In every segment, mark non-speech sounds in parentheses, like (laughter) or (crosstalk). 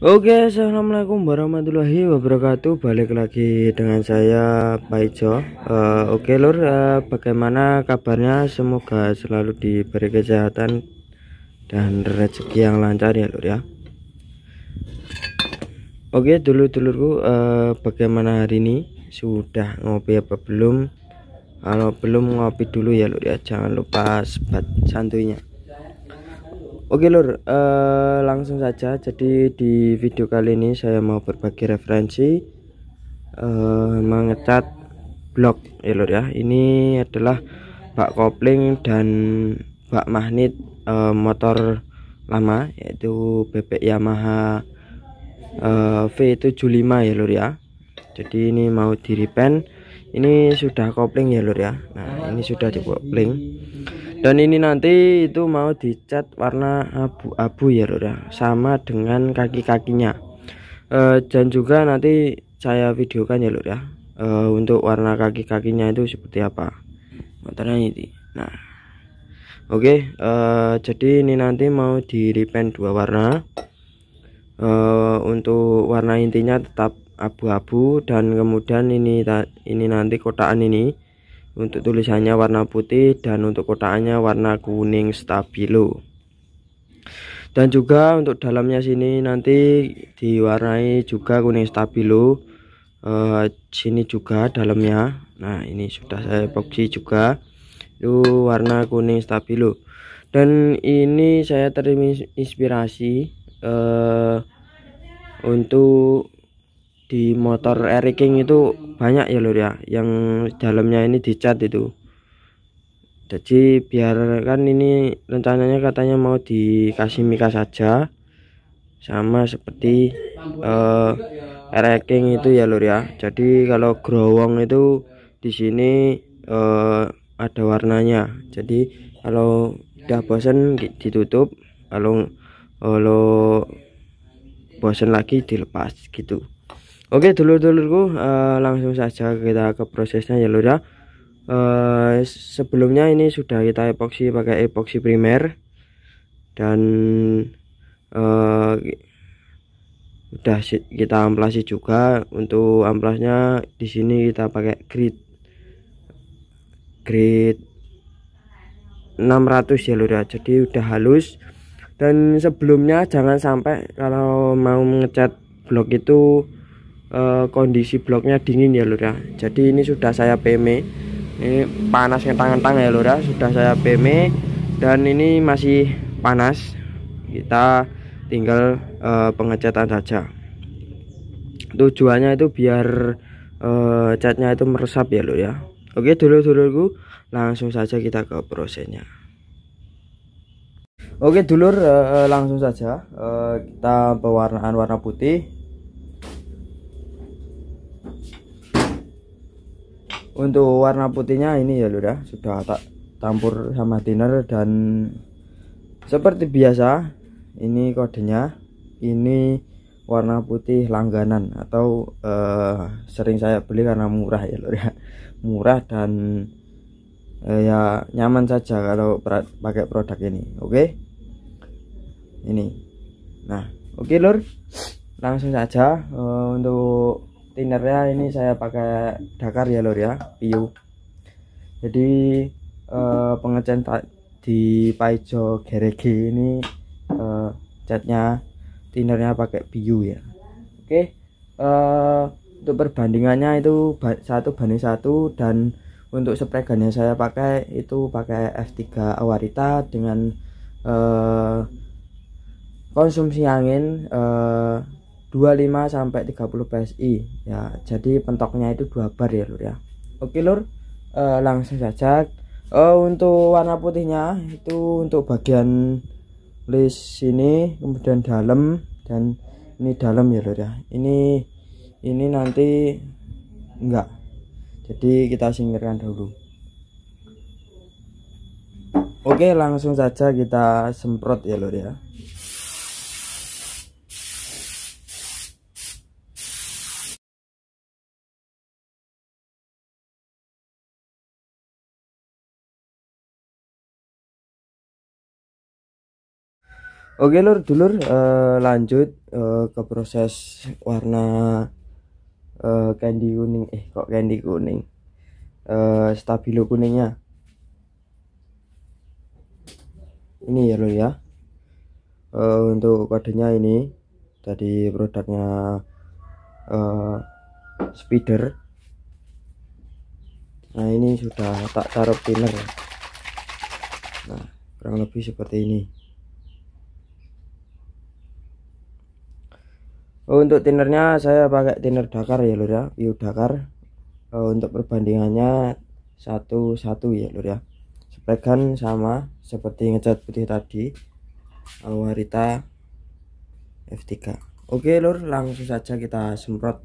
Oke assalamualaikum warahmatullahi wabarakatuh balik lagi dengan saya Pak uh, Oke lur uh, bagaimana kabarnya semoga selalu diberi kesehatan dan rezeki yang lancar ya lur ya Oke dulu dulurku uh, eh, bagaimana hari ini sudah ngopi apa belum kalau belum ngopi dulu ya lur ya jangan lupa sebat santuinya Oke lur, eh, langsung saja. Jadi di video kali ini saya mau berbagi referensi eh, mengecat blok ya lur ya. Ini adalah bak kopling dan bak magnet eh, motor lama yaitu bebek Yamaha eh, V75 ya lur ya. Jadi ini mau diripen. Ini sudah kopling ya lur ya. Nah, ini sudah di dan ini nanti itu mau dicat warna abu-abu ya Lora ya. sama dengan kaki-kakinya e, dan juga nanti saya videokan ya ya e, untuk warna kaki-kakinya itu seperti apa motornya ini nah oke eh, jadi ini nanti mau di repaint dua warna e, untuk warna intinya tetap abu-abu dan kemudian ini ini nanti kotaan ini untuk tulisannya warna putih dan untuk kotaannya warna kuning stabilo dan juga untuk dalamnya sini nanti diwarnai juga kuning stabilo e, sini juga dalamnya nah ini sudah saya epoxy juga itu warna kuning stabilo dan ini saya terinspirasi e, untuk di motor Eric King itu banyak ya lur ya yang dalamnya ini dicat itu jadi biarkan ini rencananya katanya mau dikasih mika saja sama seperti uh, Eric King itu ya lur ya jadi kalau growong itu di sini uh, ada warnanya jadi kalau udah bosen ditutup kalau kalau bosen lagi dilepas gitu Oke dulur-dulurku uh, langsung saja kita ke prosesnya ya lur ya uh, sebelumnya ini sudah kita epoksi pakai epoksi primer dan uh, udah kita amplasi juga untuk amplasnya di sini kita pakai grid grid 600 ya lur ya jadi udah halus dan sebelumnya jangan sampai kalau mau ngecat blok itu Eh, kondisi bloknya dingin ya lur ya jadi ini sudah saya PM ini panasnya tangan-tangan ya lur ya sudah saya PM dan ini masih panas kita tinggal uh, eh, pengecatan saja tujuannya itu biar uh, catnya itu meresap ya lur ya oke dulu dulurku langsung saja kita ke prosesnya Oke dulur langsung saja kita pewarnaan warna putih untuk warna putihnya ini ya lurah ya. sudah tak campur sama thinner dan seperti biasa ini kodenya ini warna putih langganan atau uh, sering saya beli karena murah ya lur ya murah dan uh, ya nyaman saja kalau pakai produk ini oke okay? ini nah oke okay, lur langsung saja uh, untuk ya ini saya pakai Dakar ya lor ya piu jadi eh, pengecat di Paijo Gerege ini eh, catnya tinernya pakai biu ya oke eh, untuk perbandingannya itu satu banding satu dan untuk spray gunnya saya pakai itu pakai F3 Awarita dengan eh, konsumsi angin eh, 25 sampai 30 PSI ya. Jadi pentoknya itu dua bar ya Lur ya. Oke Lur, e, langsung saja. E, untuk warna putihnya itu untuk bagian list ini kemudian dalam dan ini dalam ya Lur ya. Ini ini nanti enggak. Jadi kita singkirkan dulu. Oke, langsung saja kita semprot ya Lur ya. Oke lur dulur uh, lanjut uh, ke proses warna uh, candy kuning eh kok candy kuning uh, stabilo kuningnya ini ya lur ya uh, untuk kodenya ini tadi produknya uh, speeder nah ini sudah tak taruh thinner nah kurang lebih seperti ini Oh, untuk tinernya saya pakai tiner dakar ya lur ya view dakar oh, untuk perbandingannya satu satu ya lur ya spray sama seperti ngecat putih tadi Warita F3 oke lur langsung saja kita semprot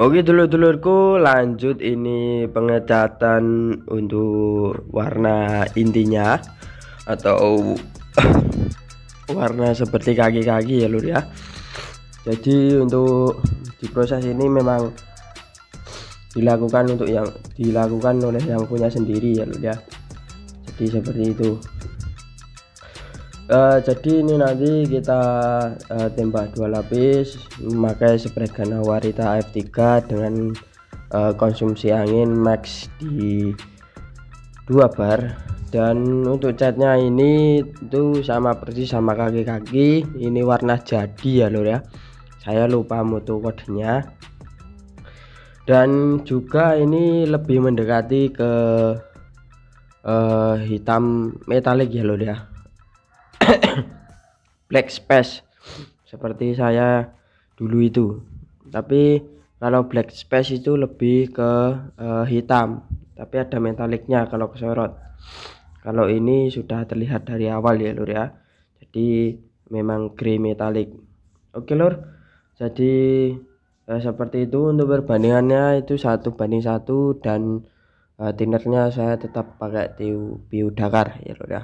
Oke dulur-dulurku lanjut ini pengecatan untuk warna intinya atau (laughs) warna seperti kaki-kaki ya lur ya jadi untuk di proses ini memang dilakukan untuk yang dilakukan oleh yang punya sendiri ya lur ya jadi seperti itu uh, jadi ini nanti kita uh, tembak dua lapis memakai spray gun Warita F3 dengan uh, konsumsi angin max di dua bar dan untuk catnya ini itu sama persis sama kaki-kaki ini warna jadi ya lor ya saya lupa mutu kodenya dan juga ini lebih mendekati ke uh, hitam metalik ya lor ya (coughs) black space seperti saya dulu itu tapi kalau black space itu lebih ke uh, hitam tapi ada metaliknya kalau kesorot kalau ini sudah terlihat dari awal ya lur ya jadi memang grey metalik oke lur jadi eh, seperti itu untuk perbandingannya itu satu banding satu dan eh, tinernya saya tetap pakai tiu dakar ya lur ya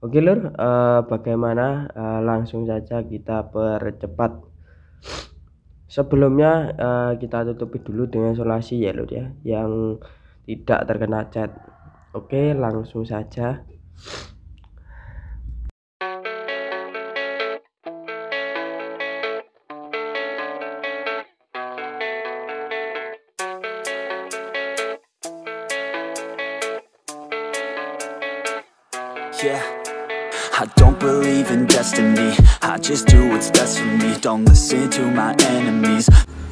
Oke lur, eh, bagaimana eh, langsung saja kita percepat. Sebelumnya eh, kita tutupi dulu dengan solasi ya lur ya, yang tidak terkena cat. Oke, langsung saja. Yeah. I don't believe in destiny I just do what's best for me Don't listen to my enemies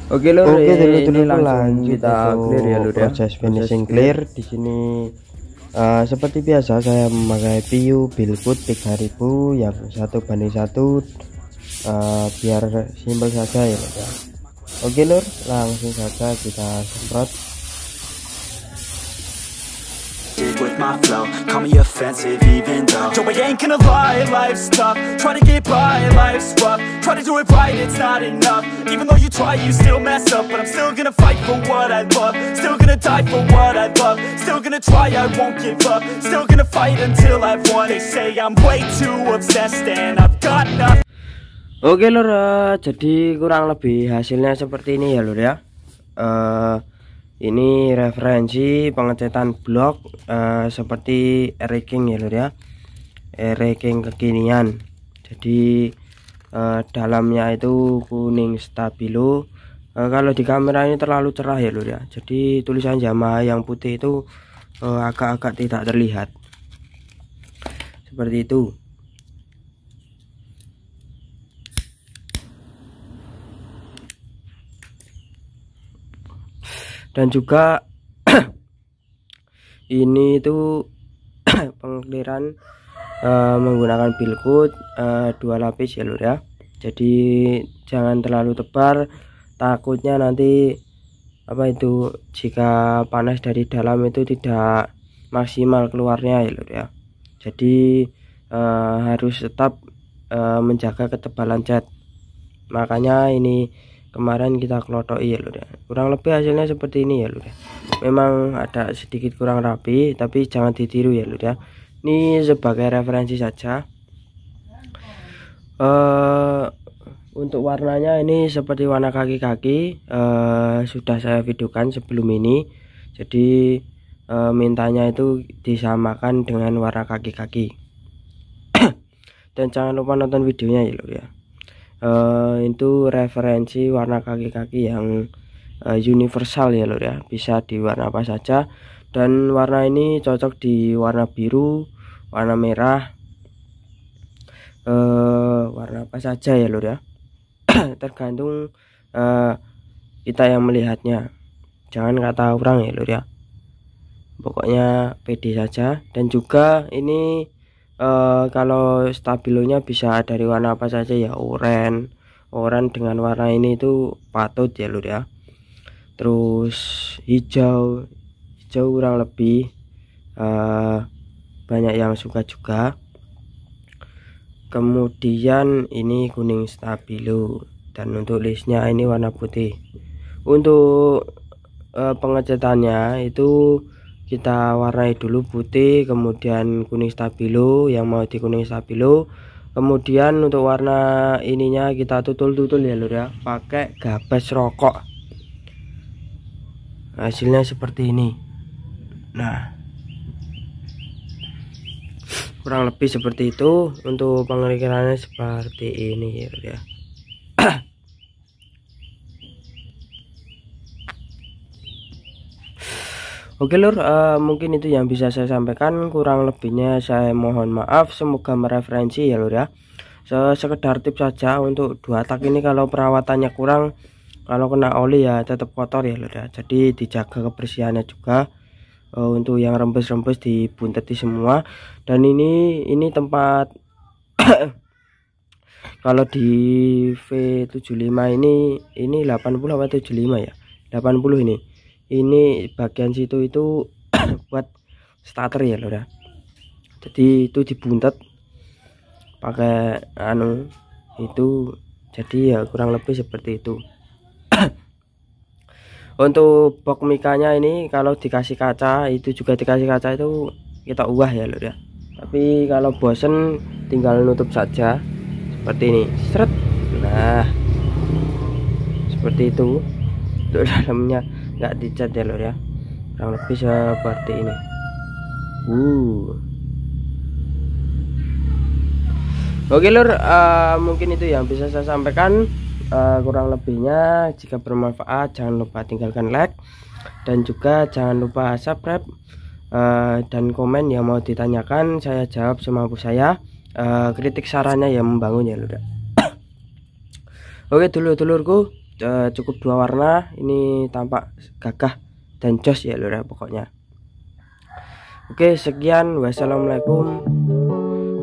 Oke lur, Oke, dulu, ini langsung lanjut kita clear ya lur ya. Proses finishing clear di sini uh, seperti biasa saya memakai PU Billfoot 3000 yang satu banding satu uh, biar simpel saja ya, ya. Oke lur, langsung saja kita semprot. my flow Call me offensive even though Joey ain't gonna lie, life's tough Try to get by, life's rough Try to do it right, it's not enough Even though you try, you still mess up But I'm still gonna fight for what I love Still gonna die for what I love Still gonna try, I won't give up Still gonna fight until I've won They say I'm way too obsessed and I've got nothing Oke lor, eh, jadi kurang lebih hasilnya seperti ini ya lor ya. Uh, ini referensi pengecatan blok uh, seperti ranking ya lur ya eh, ranking kekinian jadi uh, dalamnya itu kuning stabilo uh, kalau di kamera ini terlalu cerah ya lur ya jadi tulisan Yamaha yang putih itu agak-agak uh, agak -agak tidak terlihat seperti itu dan juga (clears throat) ini itu (clears throat) pengkliran uh, eh, menggunakan bilkut uh, eh, dua lapis ya lur ya jadi jangan terlalu tebar, takutnya nanti apa itu jika panas dari dalam itu tidak maksimal keluarnya ya lur ya jadi uh, harus tetap uh, menjaga ketebalan cat makanya ini kemarin kita kelotoi ya lur ya kurang lebih hasilnya seperti ini ya lur ya memang ada sedikit kurang rapi tapi jangan ditiru ya lur ya ini sebagai referensi saja uh, untuk warnanya ini seperti warna kaki-kaki uh, sudah saya videokan sebelum ini jadi uh, mintanya itu disamakan dengan warna kaki-kaki (coughs) dan jangan lupa nonton videonya ya lho ya uh, itu referensi warna kaki-kaki yang uh, universal ya lur ya bisa di warna apa saja dan warna ini cocok di warna biru warna merah uh, warna apa saja ya lur ya (clears throat) tergantung uh, kita yang melihatnya jangan kata orang ya lur ya pokoknya pede saja dan juga ini Eh, kalau stabilonya bisa dari warna apa saja ya oranye oranye dengan warna ini itu patut ya lur ya terus hijau hijau kurang lebih uh, banyak yang suka juga kemudian ini kuning stabilo dan untuk listnya ini warna putih untuk uh, eh, pengecatannya itu kita warnai dulu putih kemudian kuning stabilo yang mau di kuning stabilo kemudian untuk warna ininya kita tutul-tutul ya lur ya pakai gabes rokok hasilnya seperti ini nah kurang lebih seperti itu untuk pengirikannya seperti ini ya, ya. Oke lur, uh, mungkin itu yang bisa saya sampaikan. Kurang lebihnya saya mohon maaf. Semoga mereferensi ya lur ya. So, sekedar tips saja untuk dua tak ini kalau perawatannya kurang, kalau kena oli ya tetap kotor ya lur ya. Jadi dijaga kebersihannya juga. Uh, untuk yang rembes-rembes dibunteti semua. Dan ini ini tempat (coughs) kalau di V75 ini ini 80 atau 75 ya? 80 ini ini bagian situ itu (clears throat) buat starter ya loh ya. jadi itu dibuntet pakai anu itu jadi ya kurang lebih seperti itu (clears throat) untuk box mikanya ini kalau dikasih kaca itu juga dikasih kaca itu kita ubah ya loh ya tapi kalau bosen tinggal nutup saja seperti ini seret nah seperti itu untuk (laughs) dalamnya nggak dicat ya lor ya kurang lebih seperti ini uh Oke lor, uh, mungkin itu yang bisa saya sampaikan uh, kurang lebihnya. Jika bermanfaat, jangan lupa tinggalkan like dan juga jangan lupa subscribe uh, dan komen yang mau ditanyakan. Saya jawab semampu saya. Uh, kritik sarannya yang membangun ya lor. (coughs) Oke dulur-dulurku, Eh, cukup dua warna ini tampak gagah dan jos ya lur ya pokoknya oke sekian wassalamualaikum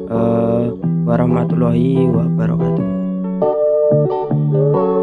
uh, warahmatullahi wabarakatuh